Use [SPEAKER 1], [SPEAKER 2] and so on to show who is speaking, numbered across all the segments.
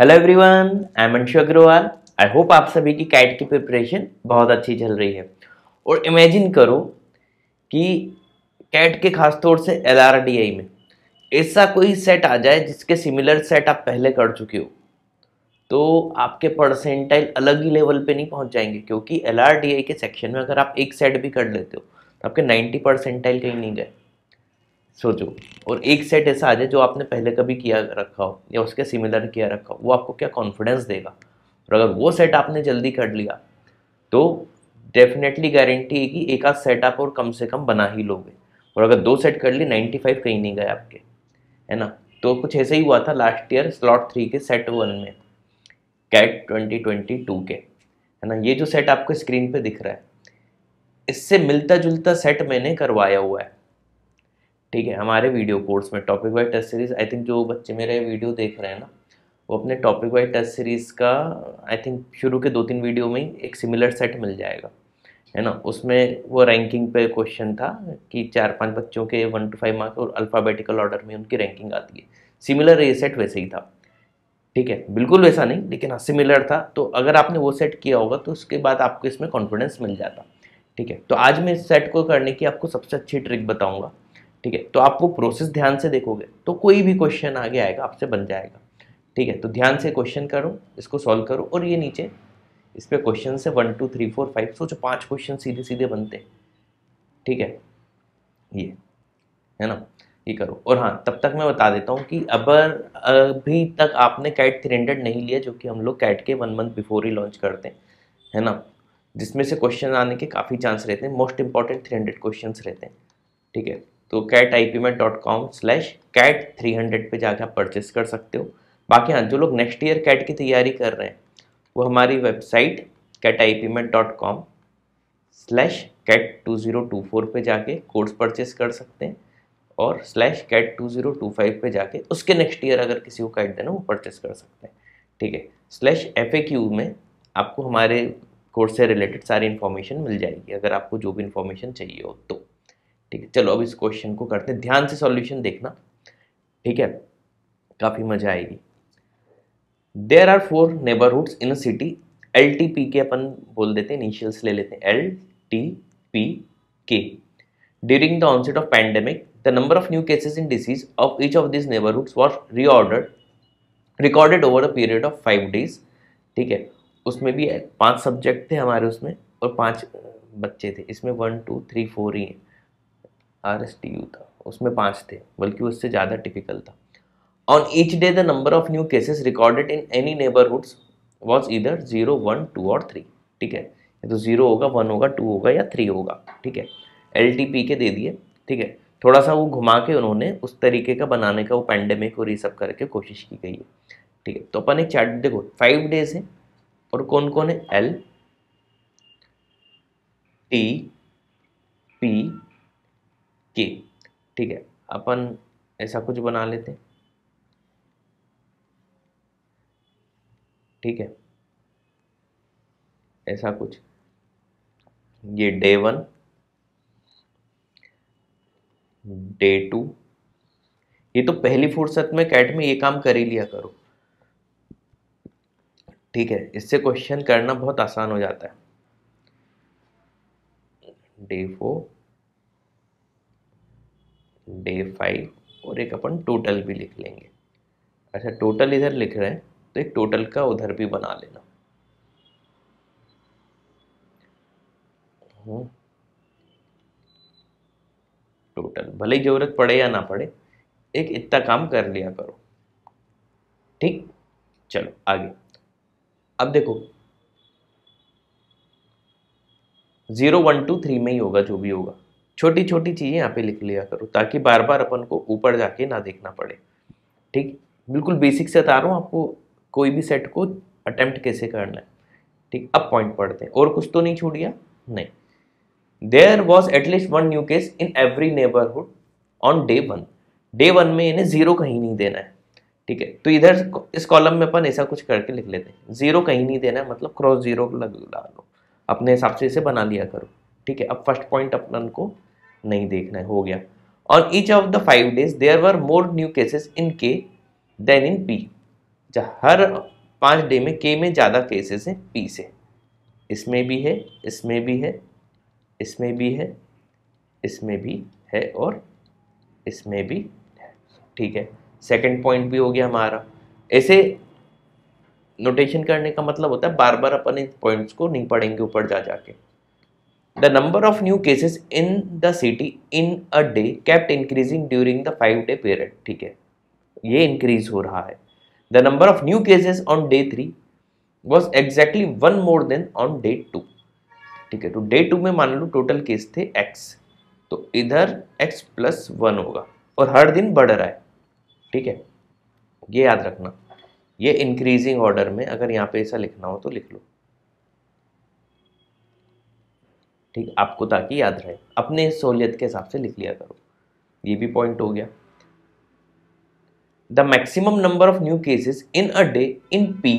[SPEAKER 1] Hello everyone I am Anshu Agarwal I hope आप सभी की कैट की प्रिपरेशन बहुत अच्छी चल रही है और इमेजिन करो कि कैट के खास तौर से एल में ऐसा कोई सेट आ जाए जिसके सिमिलर सेट आप पहले कर चुके हो तो आपके परसेंटाइल अलग ही लेवल पे नहीं पहुंच जाएंगे क्योंकि एल के सेक्शन में अगर आप एक सेट भी कर लेते हो तो आपके नाइन्टी परसेंटाइल कहीं नहीं गए सोचो और एक सेट ऐसा आ जाए जो आपने पहले कभी किया रखा हो या उसके सिमिलर किया रखा हो वो आपको क्या कॉन्फिडेंस देगा और अगर वो सेट आपने जल्दी कर लिया तो डेफिनेटली गारंटी है कि एक आध सेट आप और कम से कम बना ही लोगे और अगर दो सेट कर ली 95 कहीं नहीं गए आपके है ना तो कुछ ऐसे ही हुआ था लास्ट ईयर स्लॉट थ्री के सेट वन में कैट टू के है ना ये जो सेट आपको स्क्रीन पे दिख रहा है इससे मिलता जुलता सेट मैंने करवाया हुआ है ठीक है हमारे वीडियो कोर्स में topic wise test series I think जो बच्चे मेरे वीडियो देख रहे हैं ना वो अपने टॉपिक वाइज टेस्ट सीरीज़ का आई थिंक शुरू के दो तीन वीडियो में ही एक सिमिलर सेट मिल जाएगा है ना उसमें वो रैंकिंग पे क्वेश्चन था कि चार पांच बच्चों के वन टू फाइव मार्क्स और अल्फ़ाबेटिकल ऑर्डर में उनकी रैंकिंग आती है सिमिलर ये सेट वैसे ही था ठीक है बिल्कुल वैसा नहीं लेकिन हाँ सिमिलर था तो अगर आपने वो सेट किया होगा तो उसके बाद आपको इसमें कॉन्फिडेंस मिल जाता ठीक है तो आज मैं इस सेट को करने की आपको सबसे अच्छी ट्रिक बताऊँगा ठीक है तो आपको प्रोसेस ध्यान से देखोगे तो कोई भी क्वेश्चन आगे आएगा आपसे बन जाएगा ठीक है तो ध्यान से क्वेश्चन करो इसको सॉल्व करो और ये नीचे इस पर क्वेश्चन से one two three four five सोचो पाँच क्वेश्चन सीधे सीधे बनते ठीक है ये है ना ये करो और हाँ तब तक मैं बता देता हूँ कि अब अभी तक आपने कैट थ्री हंड्रेड नहीं लिया जो कि हम लोग कैट के वन मंथ बिफोर ही लॉन्च करते हैं है ना जिसमें से क्वेश्चन आने के काफ़ी चांस रहते हैं most important three hundred question रहते हैं ठीक है तो CAT I P M dot com slash CAT three hundred पर जाकर आप परचेस कर सकते हो बाकी हाँ जो लोग नेक्स्ट ईयर कैट की तैयारी कर रहे हैं वो हमारी website CAT I P M dot com slash CAT two zero two four पर जाके कोर्स परचेस कर सकते हैं और slash CAT two zero two five पर जाके उसके नेक्स्ट ईयर अगर किसी को कैट देना वो परचेस कर सकते हैं ठीक है स्लैश एफ ए क्यू में आपको हमारे कोर्स से रिलेटेड सारी इन्फॉर्मेशन मिल जाएगी अगर आपको जो भी इन्फॉर्मेशन चाहिए हो तो ठीक है चलो अब इस क्वेश्चन को करते हैं ध्यान से सॉल्यूशन देखना ठीक है काफ़ी मजा आएगी there are four neighbourhoods in city L T P के अपन बोल देते हैं इनिशियल्स ले लेते हैं एल टी पी के during the onset of pandemic the number of new cases in disease of each of this neighbourhoods were reordered recorded over a period of five days ठीक है उसमें भी पांच सब्जेक्ट थे हमारे उसमें और पांच बच्चे थे इसमें वन टू थ्री फोर ही हैं आर एस टी यू था उसमें पाँच थे बल्कि उससे ज़्यादा टिपिकल था on each day the number of new cases recorded in any neighbourhoods was इधर जीरो वन टू और थ्री ठीक है ये तो जीरो होगा वन होगा टू होगा या थ्री होगा ठीक है एल टी पी के दे दिए ठीक है थोड़ा सा वो घुमा के उन्होंने उस तरीके का बनाने का वो पैंडेमिक और ये सब करके कोशिश की गई है ठीक है तो अपन एक चार्ट देखो फाइव डेज है और कौन कौन है एल टी पी के ठीक है अपन ऐसा कुछ बना लेते हैं ठीक है ऐसा कुछ ये डे वन डे टू ये तो पहली फुर्सत में कैट में ये काम कर ही लिया करो ठीक है इससे क्वेश्चन करना बहुत आसान हो जाता है डे फोर डे फाइव और एक अपन टोटल भी लिख लेंगे अच्छा टोटल इधर लिख रहे हैं तो एक टोटल का उधर भी बना लेना टोटल हम्म। भले ही ज़रूरत पड़े या ना पड़े एक इतना काम कर लिया करो ठीक चलो आगे अब देखो ज़ीरो वन टू थ्री में ही होगा जो भी होगा छोटी छोटी चीज़ें यहाँ पे लिख लिया करो ताकि बार बार अपन को ऊपर जाके ना देखना पड़े ठीक बिल्कुल बेसिक से बता रहा हूँ आपको कोई भी सेट को अटेम्प्ट कैसे करना है ठीक अब पॉइंट पढ़ते हैं और कुछ तो नहीं छूट गया नहीं there was at least one new case in every neighbourhood on day one day one में इन्हें जीरो कहीं नहीं देना है ठीक है तो इधर इस कॉलम में अपन ऐसा कुछ करके लिख लेते हैं जीरो कहीं नहीं देना है मतलब क्रॉस जीरो लगा लो अपने हिसाब से इसे बना लिया करो ठीक है अब फर्स्ट पॉइंट अपन को नहीं देखना है हो गया on each of the five days there were more new cases in K than in P हर पाँच डे में के में ज़्यादा केसेस हैं पी से इसमें भी है इसमें भी है इसमें भी है इसमें भी है और इसमें भी है ठीक है सेकंड पॉइंट भी हो गया हमारा ऐसे नोटेशन करने का मतलब होता है बार बार अपन इन पॉइंट्स को नहीं पढ़ेंगे ऊपर जा जाके The number of new cases in the city in a day kept increasing during the five day period. ठीक है ये increase हो रहा है The number of new cases on day three was exactly one more than on day two ठीक है तो day two में मान लो टोटल केस थे x तो इधर x प्लस वन होगा और हर दिन बढ़ रहा है ठीक है ये याद रखना ये इंक्रीजिंग ऑर्डर में अगर यहाँ पे ऐसा लिखना हो तो लिख लो ठीक आपको ताकि याद रहे अपने सहूलियत के हिसाब से लिख लिया करो ये भी पॉइंट हो गया the maximum number of new cases in a day in P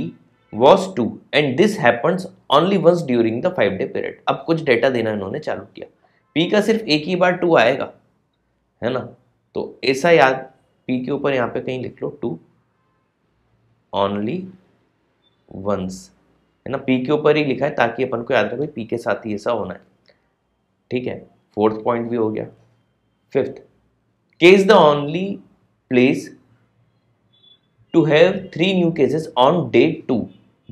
[SPEAKER 1] was two and this happens only once during the five day period अब कुछ डेटा देना इन्होंने चालू किया पी का सिर्फ एक ही बार टू आएगा है ना तो ऐसा याद पी के ऊपर यहाँ पे कहीं लिख लो टू ओनली वंस है ना पी के ऊपर ही लिखा है ताकि अपन को याद रखे पी के साथ ही ऐसा होना है ठीक है फोर्थ पॉइंट भी हो गया fifth K is the only place to have three new cases on day two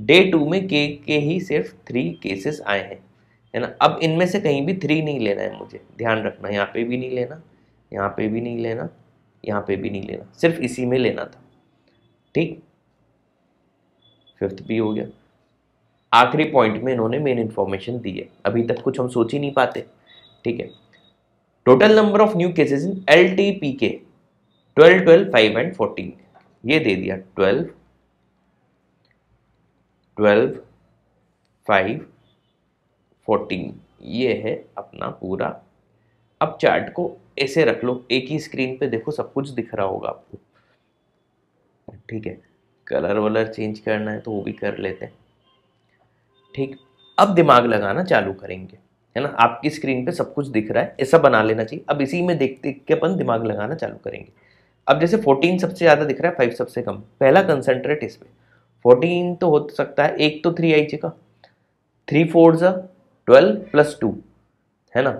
[SPEAKER 1] day two में के के ही सिर्फ थ्री केसेस आए हैं है ना अब इनमें से कहीं भी थ्री नहीं लेना है मुझे ध्यान रखना यहाँ पे भी नहीं लेना यहाँ पे भी नहीं लेना यहाँ पे भी नहीं लेना सिर्फ इसी में लेना था ठीक फिफ्थ भी हो गया आखिरी पॉइंट में इन्होंने मेन इन्फॉर्मेशन दी है अभी तक कुछ हम सोच ही नहीं पाते ठीक है total number of new cases in L T P K twelve twelve five and fourteen ये दे दिया ट्वेल्व ट्वेल्व फाइव फोर्टीन ये है अपना पूरा अब चार्ट को ऐसे रख लो एक ही स्क्रीन पे देखो सब कुछ दिख रहा होगा आपको ठीक है कलर वलर चेंज करना है तो वो भी कर लेते हैं ठीक अब दिमाग लगाना चालू करेंगे है ना आपकी स्क्रीन पे सब कुछ दिख रहा है ऐसा बना लेना चाहिए अब इसी में देखते के अपन दिमाग लगाना चालू करेंगे अब जैसे 14 सबसे ज़्यादा दिख रहा है फाइव सबसे कम पहला कंसनट्रेट इस पर फोर्टीन तो हो सकता है एक तो थ्री आई का थ्री फोर ज ट्वेल्व प्लस टू है ना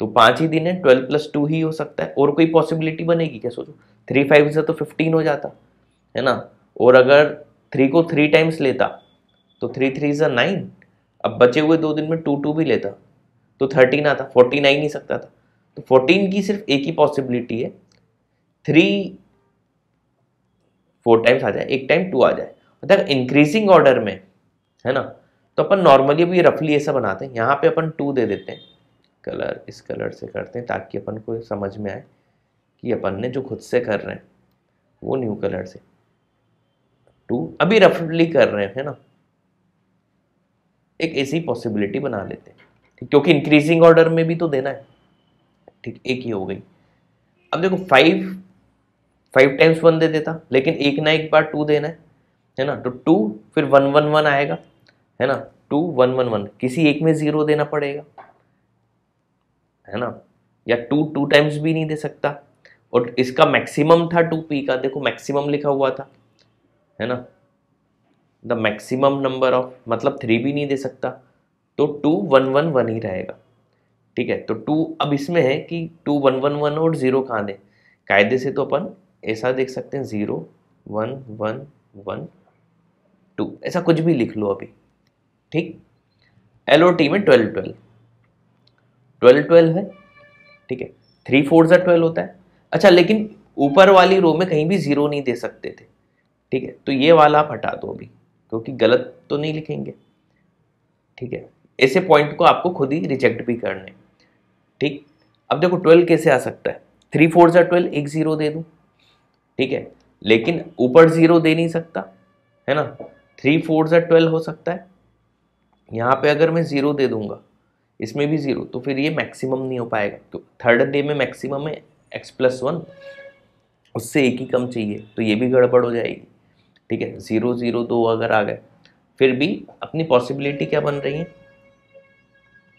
[SPEAKER 1] तो पाँच ही दिन है ट्वेल्व प्लस टू ही हो सकता है और कोई पॉसिबिलिटी बनेगी क्या सोचो थ्री फाइव ज़ा तो फिफ्टीन हो जाता है ना और अगर थ्री को थ्री टाइम्स लेता तो थ्री थ्री ज़ा नाइन अब बचे हुए दो दिन में टू टू भी लेता तो थर्टीन आता फोर्टीन आ ही नहीं सकता था तो फोर्टीन की सिर्फ एक ही पॉसिबिलिटी है थ्री फोर टाइम्स आ जाए एक टाइम टू आ जाए मतलब इंक्रीजिंग ऑर्डर में है ना तो अपन नॉर्मली अभी रफली ऐसा बनाते हैं यहाँ पे अपन टू दे देते हैं कलर इस कलर से करते हैं ताकि अपन को समझ में आए कि अपन ने जो खुद से कर रहे हैं वो न्यू कलर से टू अभी रफली कर रहे हैं है ना एक ऐसी पॉसिबिलिटी बना लेते हैं क्योंकि इंक्रीजिंग ऑर्डर में भी तो देना है ठीक एक ही हो गई अब देखो फाइव फाइव टाइम्स वन दे देता लेकिन एक ना एक बार टू देना है है ना तो टू फिर वन वन वन आएगा है ना टू वन वन वन किसी एक में ज़ीरो देना पड़ेगा है ना या टू टू टाइम्स भी नहीं दे सकता और इसका मैक्सिमम था टू पी का देखो मैक्सिमम लिखा हुआ था है ना द मैक्सिमम नंबर ऑफ मतलब थ्री भी नहीं दे सकता तो टू वन वन वन ही रहेगा ठीक है तो टू अब इसमें है कि टू वन वन वन और ज़ीरो कहाँ दें कायदे से तो अपन ऐसा देख सकते हैं zero one one one two ऐसा कुछ भी लिख लो अभी ठीक एल ओ टी में ट्वेल्व ट्वेल्व ट्वेल्व ट्वेल्व है ठीक है थ्री फोर ज ट्वेल्व होता है अच्छा लेकिन ऊपर वाली रो में कहीं भी ज़ीरो नहीं दे सकते थे ठीक है तो ये वाला आप हटा दो अभी क्योंकि गलत तो नहीं लिखेंगे ठीक है ऐसे पॉइंट को आपको खुद ही रिजेक्ट भी करने ठीक अब देखो ट्वेल्व कैसे आ सकता है थ्री फोर सा ट्वेल्व एक ज़ीरो दे दूँ ठीक है लेकिन ऊपर ज़ीरो दे नहीं सकता है ना थ्री फोर सा ट्वेल्व हो सकता है यहाँ पे अगर मैं ज़ीरो दे दूँगा इसमें भी ज़ीरो तो फिर ये मैक्सिमम नहीं हो पाएगा तो थर्ड डे में मैक्सिमम है एक्स प्लस वन उससे एक ही कम चाहिए तो ये भी गड़बड़ हो जाएगी ठीक है ज़ीरो ज़ीरो दो अगर आ गए फिर भी अपनी पॉसिबिलिटी क्या बन रही है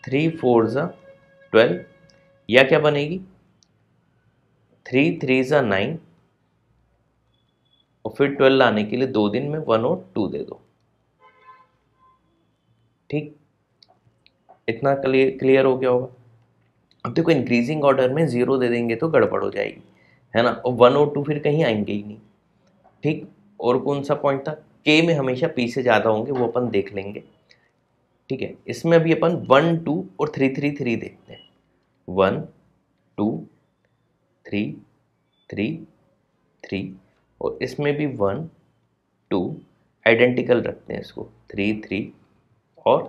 [SPEAKER 1] थ्री फोर ज़ा ट्वेल्व या क्या बनेगी थ्री थ्री ज़ा नाइन और फिर ट्वेल्व लाने के लिए दो दिन में वन और टू दे दो ठीक इतना क्लियर क्लियर हो गया होगा अब देखो इंक्रीजिंग ऑर्डर में ज़ीरो दे देंगे तो गड़बड़ हो जाएगी है ना और वन और टू फिर कहीं आएंगे ही नहीं ठीक और कौन सा पॉइंट था के में हमेशा पी से ज़्यादा होंगे वो अपन देख लेंगे ठीक है इसमें अभी अपन वन टू और थ्री थ्री थ्री देखते हैं one two three three three और इसमें भी वन टू आइडेंटिकल रखते हैं इसको थ्री थ्री और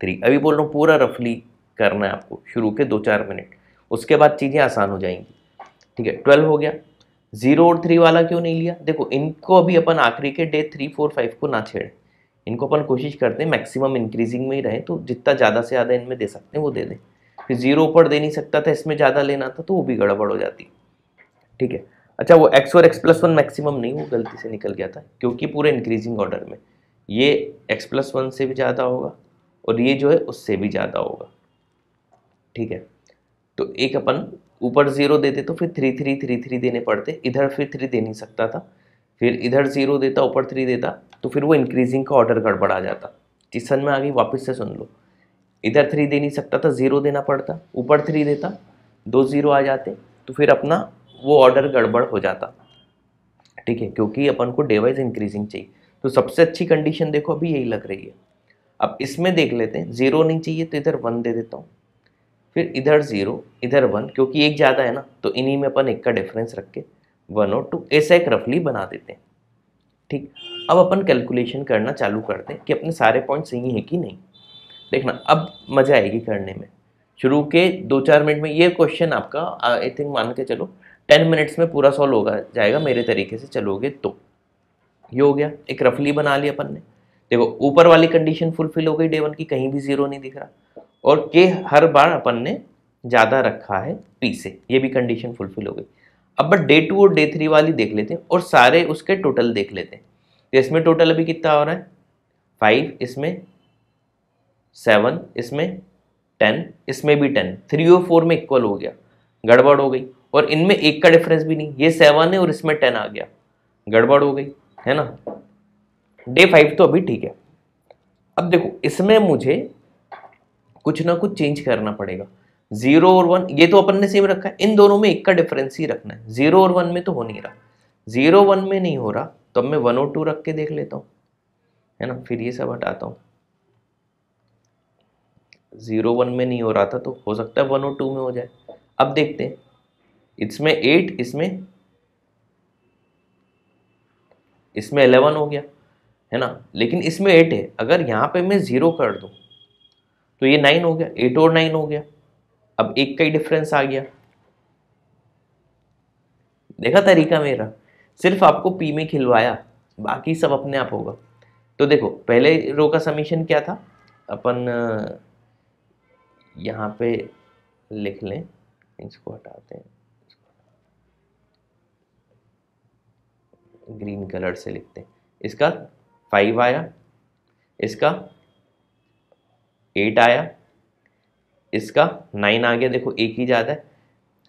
[SPEAKER 1] थ्री अभी बोल रहा हूँ पूरा रफली करना है आपको शुरू के दो चार मिनट उसके बाद चीज़ें आसान हो जाएंगी ठीक है ट्वेल्व हो गया जीरो और थ्री वाला क्यों नहीं लिया देखो इनको अभी अपन आखिरी के डे थ्री फोर फाइव को ना छेड़ इनको अपन कोशिश करते हैं मैक्सिमम इंक्रीजिंग में ही रहें तो जितना ज़्यादा से ज़्यादा इनमें दे सकते हैं वो दे दें फिर जीरो ऊपर दे नहीं सकता था इसमें ज़्यादा लेना था तो वो भी गड़बड़ हो जाती ठीक है अच्छा वो एक्स और एक्स प्लस वन मैक्सिमम नहीं वो गलती से निकल गया था क्योंकि पूरे इंक्रीजिंग ऑर्डर में ये एक्स प्लस वन से भी ज़्यादा होगा और ये जो है उससे भी ज़्यादा होगा ठीक है तो एक अपन ऊपर जीरो देते तो फिर थ्री थ्री थ्री थ्री देने पड़ते इधर फिर थ्री दे नहीं सकता था फिर इधर ज़ीरो देता ऊपर थ्री देता तो फिर वो इंक्रीजिंग का ऑर्डर गड़बड़ा जाता चीज समझ में आ गई वापस से सुन लो इधर थ्री दे नहीं सकता था ज़ीरो देना पड़ता ऊपर थ्री देता दो ज़ीरो आ जाते तो फिर अपना वो ऑर्डर गड़बड़ हो जाता ठीक है क्योंकि अपन को डे वाइज इंक्रीजिंग चाहिए तो सबसे अच्छी कंडीशन देखो अभी यही लग रही है अब इसमें देख लेते हैं ज़ीरो नहीं चाहिए तो इधर वन दे देता हूँ फिर इधर ज़ीरो इधर वन क्योंकि एक ज़्यादा है ना तो इन्हीं में अपन एक का डिफरेंस रख के वन और टू ऐसा एक रफली बना देते हैं ठीक अब अपन कैलकुलेशन करना चालू करते हैं कि अपने सारे पॉइंट सही हैं कि नहीं देखना अब मज़ा आएगी करने में शुरू के दो चार मिनट में ये क्वेश्चन आपका आई थिंक मान के चलो टेन मिनट्स में पूरा सॉल्व होगा जाएगा मेरे तरीके से चलोगे तो ये हो गया एक रफली बना ली अपन ने देखो ऊपर वाली कंडीशन फुलफिल हो गई डे वन की कहीं भी जीरो नहीं दिख रहा और के हर बार अपन ने ज़्यादा रखा है पी से ये भी कंडीशन फुलफिल हो गई अब बट डे टू और डे थ्री वाली देख लेते हैं और सारे उसके टोटल देख लेते हैं तो इसमें टोटल अभी कितना हो रहा है फाइव इसमें सेवन इसमें टेन इसमें भी टेन थ्री और फोर में इक्वल हो गया गड़बड़ हो गई और इनमें एक का डिफरेंस भी नहीं ये सेवन है और इसमें टेन आ गया गड़बड़ हो गई है ना डे फाइव तो अभी ठीक है अब देखो इसमें मुझे कुछ ना कुछ चेंज करना पड़ेगा जीरो और वन ये तो अपन ने सेम रखा है इन दोनों में एक का डिफरेंस ही रखना है जीरो और वन में तो हो नहीं रहा जीरो वन में नहीं हो रहा तो अब मैं वन और टू रख के देख लेता हूँ है ना फिर ये सब हटाता हूँ जीरो वन में नहीं हो रहा था तो हो सकता है वन और टू में हो जाए अब देखते हैं इसमें एट इसमें इसमें एलेवन हो गया है ना लेकिन इसमें एट है अगर यहाँ पे मैं ज़ीरो कर दूँ तो ये नाइन हो गया एट और नाइन हो गया अब एक का ही डिफरेंस आ गया देखा तरीका मेरा सिर्फ आपको पी में खिलवाया बाकी सब अपने आप होगा तो देखो पहले रो का समीशन क्या था अपन यहाँ पे लिख लें इसको हटाते हैं ग्रीन कलर से लिखते हैं इसका फाइव आया इसका एट आया इसका नाइन आ गया देखो एक ही ज़्यादा है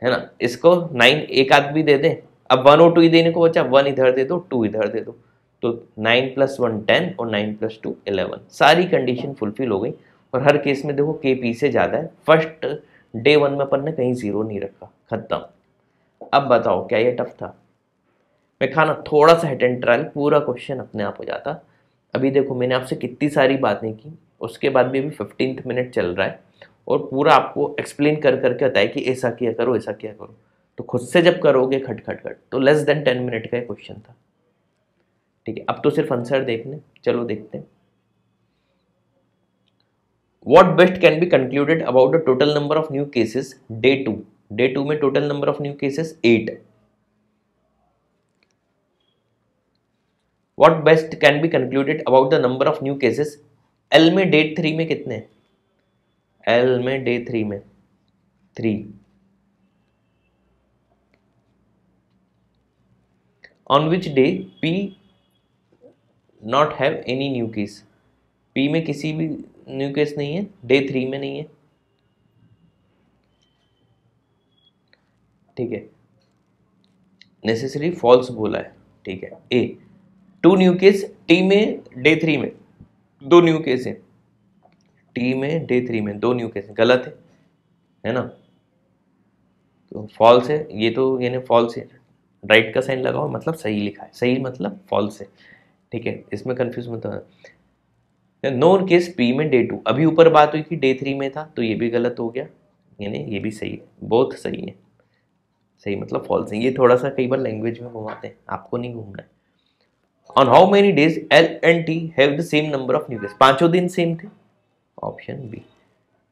[SPEAKER 1] है ना इसको नाइन एक आध भी दे दें अब वन और टू ही देने को बचा वन इधर दे दो टू इधर दे दो तो नाइन प्लस वन टेन और नाइन प्लस टू इलेवन सारी कंडीशन फुलफिल हो गई और हर केस में देखो के पी से ज़्यादा है फर्स्ट डे वन में अपन ने कहीं ज़ीरो नहीं रखा खत्म अब बताओ क्या ये टफ था मैं खाना थोड़ा सा हेट एंड ट्रायल पूरा क्वेश्चन अपने आप हो जाता अभी देखो मैंने आपसे कितनी सारी बातें की उसके बाद भी अभी फिफ्टींथ मिनट चल रहा है और पूरा आपको एक्सप्लेन कर करके बताए कि ऐसा किया करो ऐसा किया करो तो खुद से जब करोगे खट खट खट तो लेस देन टेन मिनट का क्वेश्चन था ठीक है अब तो सिर्फ आंसर देखने चलो देखते हैं what best can be concluded about the total number of new cases day two day two में total number of new cases at what best can be concluded about the number of new cases L में day three में कितने हैं L में day three में three on which day P not have any new case P में किसी भी new case नहीं है डे थ्री में नहीं है ठीक है नेसेसरी फॉल्स बोला है ठीक है A two new case T में डे थ्री में दो न्यू केस है टी में डे थ्री में दो न्यू केस गलत है है ना तो फॉल्स है ये तो यानी फॉल्स है राइट का साइन लगाओ मतलब सही लिखा है सही मतलब फॉल्स है ठीक है इसमें कन्फ्यूज मत होना नोन केस पी में डे टू अभी ऊपर बात हुई कि डे थ्री में था तो ये भी गलत हो गया यानी ये भी सही है बहुत सही है सही मतलब फॉल्स है ये थोड़ा सा कई बार लैंग्वेज में घुमाते हैं आपको नहीं घूमना है on how many days L and T have the same number of new case पांचों दिन सेम थे ऑप्शन बी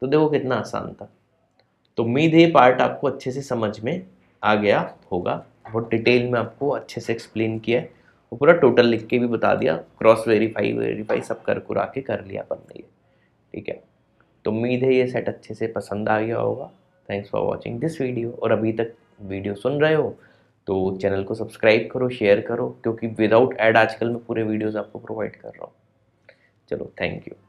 [SPEAKER 1] तो देखो कितना आसान था तो उम्मीद है ये पार्ट आपको अच्छे से समझ में आ गया होगा बहुत डिटेल में आपको अच्छे से एक्सप्लेन किया है और पूरा टोटल लिख के भी बता दिया क्रॉस वेरीफाई वेरीफाई सब कर कुरा के कर लिया अपन ने ये ठीक है तो उम्मीद है ये सेट अच्छे से पसंद आ गया होगा thanks for watching this video और अभी तक वीडियो सुन रहे हो तो चैनल को सब्सक्राइब करो शेयर करो क्योंकि विदाउट एड आजकल मैं पूरे वीडियोज़ आपको प्रोवाइड कर रहा हूँ चलो थैंक यू